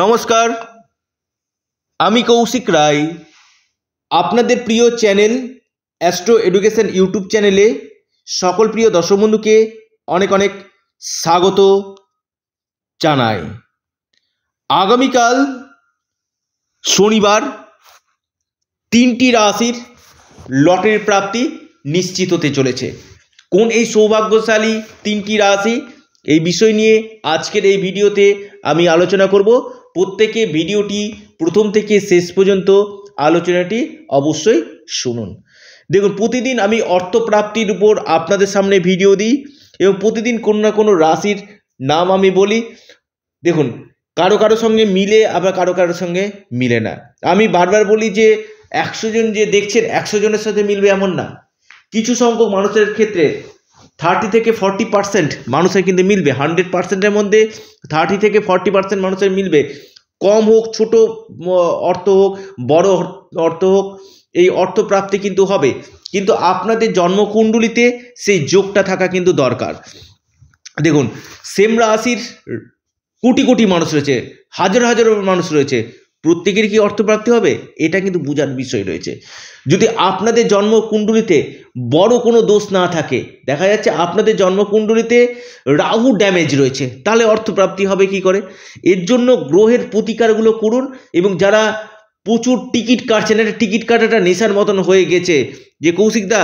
নমস্কার আমি কৌশিক রায় আপনাদের প্রিয় চ্যানেল অ্যাস্ট্রো এডুকেশন ইউটিউব চ্যানেলে সকল প্রিয় দর্শক বন্ধুকে অনেক অনেক স্বাগত জানাই আগামীকাল শনিবার তিনটি রাশির লটের প্রাপ্তি নিশ্চিত হতে চলেছে কোন এই সৌভাগ্যশালী তিনটি রাশি এই বিষয় নিয়ে আজকের এই ভিডিওতে আমি আলোচনা করব প্রত্যেকে ভিডিওটি প্রথম থেকে শেষ পর্যন্ত আলোচনাটি অবশ্যই শুনুন দেখুন প্রতিদিন আমি অর্থপ্রাপ্তির উপর আপনাদের সামনে ভিডিও দিই এবং প্রতিদিন কোনো না কোনো রাশির নাম আমি বলি দেখুন কারো কারো সঙ্গে মিলে আবার কারো কারো সঙ্গে মিলে না আমি বারবার বলি যে একশো জন যে দেখছেন একশো জনের সাথে মিলবে এমন না কিছু সংখ্যক মানুষের ক্ষেত্রে থার্টি থেকে ফর্টি পার্সেন্ট মানুষের কিন্তু মিলবে হান্ড্রেড পার্সেন্টের মধ্যে থার্টি থেকে ফর্টি পার্সেন্ট মানুষের মিলবে কম হোক ছোট অর্থ হোক বড় অর্থ হোক এই অর্থপ্রাপ্তি কিন্তু হবে কিন্তু আপনাদের জন্মকুণ্ডলিতে সেই যোগটা থাকা কিন্তু দরকার দেখুন সেমরা রাশির কোটি কোটি মানুষ রয়েছে হাজার হাজার মানুষ রয়েছে প্রত্যেকের কি অর্থপ্রাপ্তি হবে এটা কিন্তু বোঝার বিষয় রয়েছে যদি আপনাদের জন্মকুণ্ডলিতে বড় কোনো দোষ না থাকে দেখা যাচ্ছে আপনাদের জন্মকুণ্ডলিতে রাহু ড্যামেজ রয়েছে তাহলে অর্থপ্রাপ্তি হবে কি করে এর জন্য গ্রহের প্রতিকারগুলো করুন এবং যারা প্রচুর টিকিট কাটছেন একটা টিকিট কাটাটা নেশার মতন হয়ে গেছে যে কৌশিকদা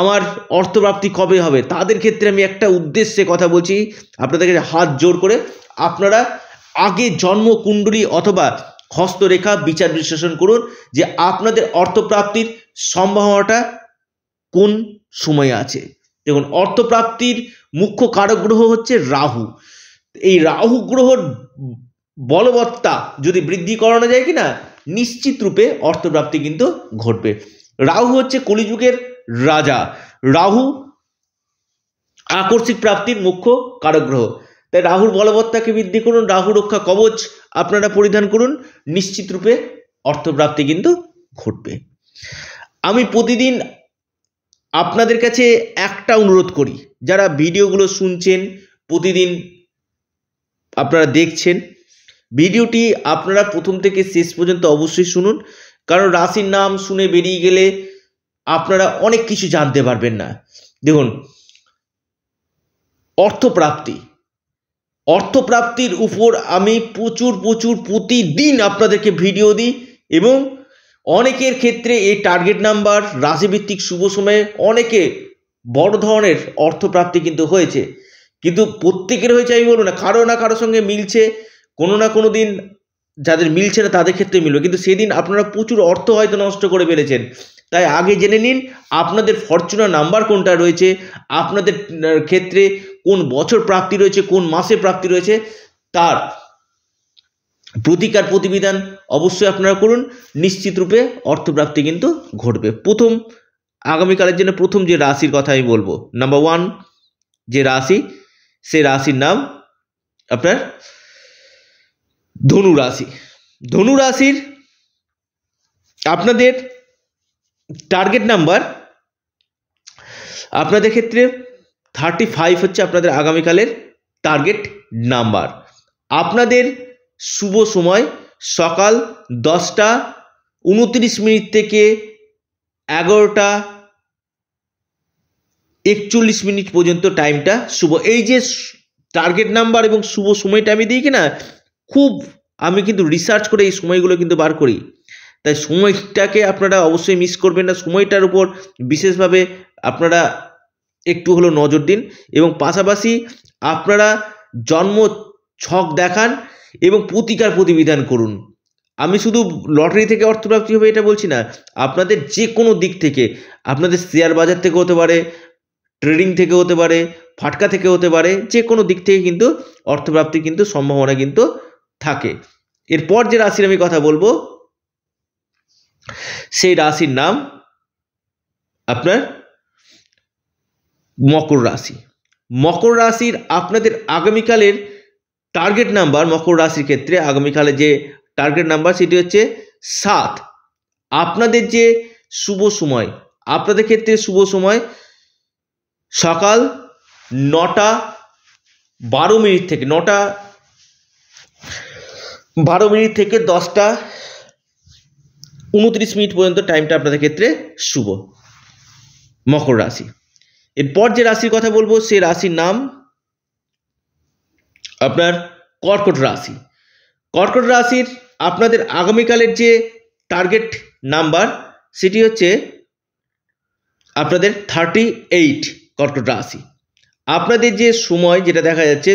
আমার অর্থপ্রাপ্তি কবে হবে তাদের ক্ষেত্রে আমি একটা উদ্দেশ্যে কথা বলছি আপনাদের কাছে হাত জোর করে আপনারা আগে জন্মকুণ্ডলী অথবা হস্তরেখা বিচার বিশ্লেষণ করুন যে আপনাদের অর্থপ্রাপ্তির সম্ভাবনাটা কোন সময়ে আছে দেখুন অর্থপ্রাপ্তির মুখ্য কারক গ্রহ হচ্ছে রাহু এই রাহু গ্রহর বলবত্তা যদি বৃদ্ধি করানো যায় কিনা নিশ্চিত রূপে অর্থপ্রাপ্তি কিন্তু ঘটবে রাহু হচ্ছে কলিযুগের রাজা রাহু আকস্মিক প্রাপ্তির মুখ্য কারক গ্রহ তাই রাহুর বলবত্তাকে বৃদ্ধি করুন রাহু রক্ষা কবচ আপনারা পরিধান করুন নিশ্চিত রূপে অর্থপ্রাপ্তি কিন্তু ঘটবে আমি প্রতিদিন আপনাদের কাছে একটা অনুরোধ করি যারা ভিডিওগুলো শুনছেন প্রতিদিন আপনারা দেখছেন ভিডিওটি আপনারা প্রথম থেকে শেষ পর্যন্ত অবশ্যই শুনুন কারণ রাশির নাম শুনে বেরিয়ে গেলে আপনারা অনেক কিছু জানতে পারবেন না দেখুন অর্থপ্রাপ্তি অর্থপ্রাপ্তির উপর আমি প্রচুর প্রচুর প্রতিদিন আপনাদেরকে ভিডিও দিই এবং অনেকের ক্ষেত্রে এই টার্গেট নাম্বার রাশিভিত্তিক শুভ সময়ে অনেকে বড় ধরনের অর্থপ্রাপ্তি কিন্তু হয়েছে কিন্তু প্রত্যেকের হয়েছে আমি বলবো না কারো না কারোর সঙ্গে মিলছে কোনো না কোনো দিন যাদের মিলছে না তাদের ক্ষেত্রে মিলবে কিন্তু সেদিন আপনারা প্রচুর অর্থ হয়তো নষ্ট করে ফেলেছেন তাই আগে জেনে নিন আপনাদের ফরচুনার নাম্বার কোনটা রয়েছে আপনাদের ক্ষেত্রে কোন বছর প্রাপ্তি রয়েছে কোন মাসে প্রাপ্তি রয়েছে তার প্রতিকার প্রতিবিধান অবশ্যই আপনারা করুন নিশ্চিত রূপে অর্থপ্রাপ্তি কিন্তু ঘটবে প্রথম আগামীকালের জন্য প্রথম যে রাশির কথা আমি বলবো নাম্বার ওয়ান যে রাশি সে রাশির নাম আপনার ধনু রাশি ধনু রাশির আপনাদের টার্গেট নাম্বার আপনাদের ক্ষেত্রে থার্টি ফাইভ হচ্ছে আপনাদের আগামীকালের টার্গেট নাম্বার আপনাদের শুভ সময় সকাল দশটা উনত্রিশ মিনিট থেকে এগারোটা একচল্লিশ মিনিট পর্যন্ত টাইমটা শুভ এই যে টার্গেট নাম্বার এবং শুভ সময়টা আমি দিই কিনা খুব আমি কিন্তু রিসার্চ করে এই সময়গুলো কিন্তু বার করি তাই সময়টাকে আপনারা অবশ্যই মিস করবেন না সময়টার উপর বিশেষভাবে আপনারা একটু হলো নজর দিন এবং পাশাপাশি আপনারা জন্ম ছক দেখান এবং প্রতিকার প্রতিবিধান করুন আমি শুধু লটারি থেকে অর্থপ্রাপ্তি হবে এটা বলছি না আপনাদের যে কোনো দিক থেকে আপনাদের শেয়ার বাজার থেকে হতে পারে ট্রেডিং থেকে হতে পারে ফাটকা থেকে হতে পারে যে কোনো দিক থেকে কিন্তু অর্থপ্রাপ্তি কিন্তু সম্ভাবনা কিন্তু থাকে এরপর যে রাশির আমি কথা বলবো সেই রাশির নাম আপনার মকর রাশি মকর রাশির আপনাদের আগামীকালের টার্গেট নাম্বার মকর রাশির ক্ষেত্রে আগামীকালে যে টার্গেট নাম্বার সেটি হচ্ছে সাত আপনাদের যে শুভ সময় আপনাদের ক্ষেত্রে শুভ সময় সকাল নটা বারো মিনিট থেকে নটা বারো মিনিট থেকে দশটা উনত্রিশ মিনিট পর্যন্ত টাইমটা আপনাদের ক্ষেত্রে শুভ মকর রাশি এরপর যে রাশির কথা বলবো সে রাশির নাম আপনার কর্কট রাশি কর্কট রাশির আপনাদের আগামীকালের যে টার্গেট নাম্বার সেটি হচ্ছে আপনাদের থার্টি এইট কর্কট রাশি আপনাদের যে সময় যেটা দেখা যাচ্ছে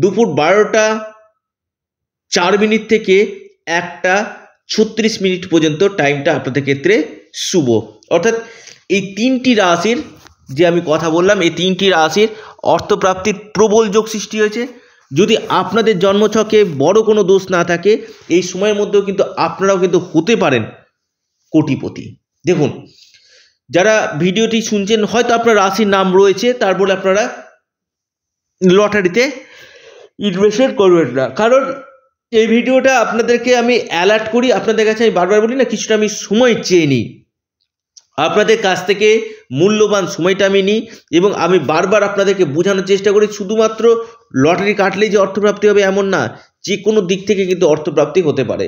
দুপুর বারোটা চার মিনিট থেকে একটা ছত্রিশ মিনিট পর্যন্ত টাইমটা আপনাদের ক্ষেত্রে শুভ অর্থাৎ এই তিনটি রাশির যে আমি কথা বললাম এই তিনটি রাশির অর্থপ্রাপ্তির প্রবল যোগ সৃষ্টি হয়েছে যদি আপনাদের জন্মছকে বড় কোনো দোষ না থাকে এই সময়ের মধ্যেও কিন্তু আপনারাও কিন্তু হতে পারেন কোটিপতি দেখুন যারা ভিডিওটি শুনছেন হয়তো আপনার রাশির নাম রয়েছে তারপরে আপনারা লটারিতে ইনভেস্টমেন্ট করবেন না কারণ এই ভিডিওটা আপনাদেরকে আমি অ্যালার্ট করি আপনাদের কাছে আমি বারবার বলি না কিছুটা আমি সময় চেয়ে নিই আপনাদের কাছ থেকে মূল্যবান সময়টা আমি নিই এবং আমি বারবার আপনাদেরকে বোঝানোর চেষ্টা করি শুধুমাত্র লটারি কাটলেই যে অর্থপ্রাপ্তি হবে এমন না যে কোনো দিক থেকে কিন্তু অর্থপ্রাপ্তি হতে পারে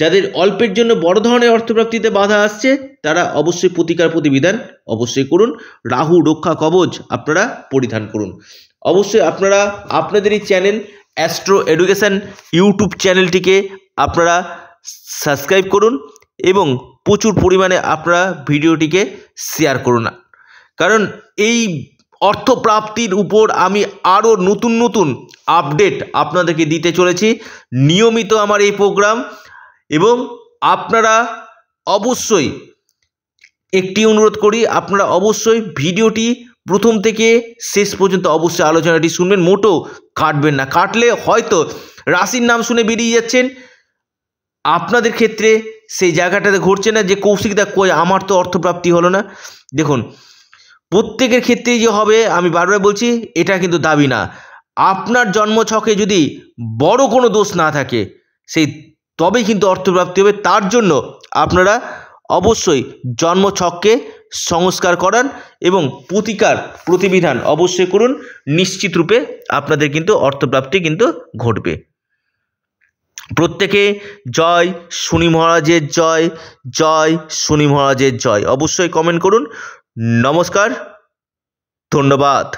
যাদের অল্পের জন্য বড় ধরনের অর্থপ্রাপ্তিতে বাধা আসছে তারা অবশ্যই প্রতিকার প্রতিবিধান অবশ্যই করুন রাহু রক্ষা কবচ আপনারা পরিধান করুন অবশ্যই আপনারা আপনাদের এই চ্যানেল অ্যাস্ট্রো এডুকেশান ইউটিউব চ্যানেলটিকে আপনারা সাবস্ক্রাইব করুন এবং প্রচুর পরিমাণে আপনারা ভিডিওটিকে শেয়ার করুন কারণ এই অর্থপ্রাপ্তির উপর আমি আরও নতুন নতুন আপডেট আপনাদেরকে দিতে চলেছি নিয়মিত আমার এই প্রোগ্রাম এবং আপনারা অবশ্যই একটি অনুরোধ করি আপনারা অবশ্যই ভিডিওটি প্রথম থেকে শেষ পর্যন্ত অবশ্যই আলোচনাটি শুনবেন মোটো কাটবেন না কাটলে হয়তো রাশির নাম শুনে বেরিয়ে যাচ্ছেন আপনাদের ক্ষেত্রে সেই জায়গাটাতে ঘটছে না যে কৌশিকদা কই আমার তো অর্থপ্রাপ্তি হলো না দেখুন প্রত্যেকের ক্ষেত্রেই যে হবে আমি বারবার বলছি এটা কিন্তু দাবি না আপনার জন্মছকে যদি বড় কোনো দোষ না থাকে সেই তবেই কিন্তু অর্থপ্রাপ্তি হবে তার জন্য আপনারা অবশ্যই জন্মছককে সংস্কার করান এবং প্রতিকার প্রতিবিধান অবশ্যই করুন নিশ্চিত রূপে আপনাদের কিন্তু অর্থপ্রাপ্তি কিন্তু ঘটবে প্রত্যেকে জয় শুনি মহারাজের জয় জয় শনি মহারাজের জয় অবশ্যই কমেন্ট করুন নমস্কার ধন্যবাদ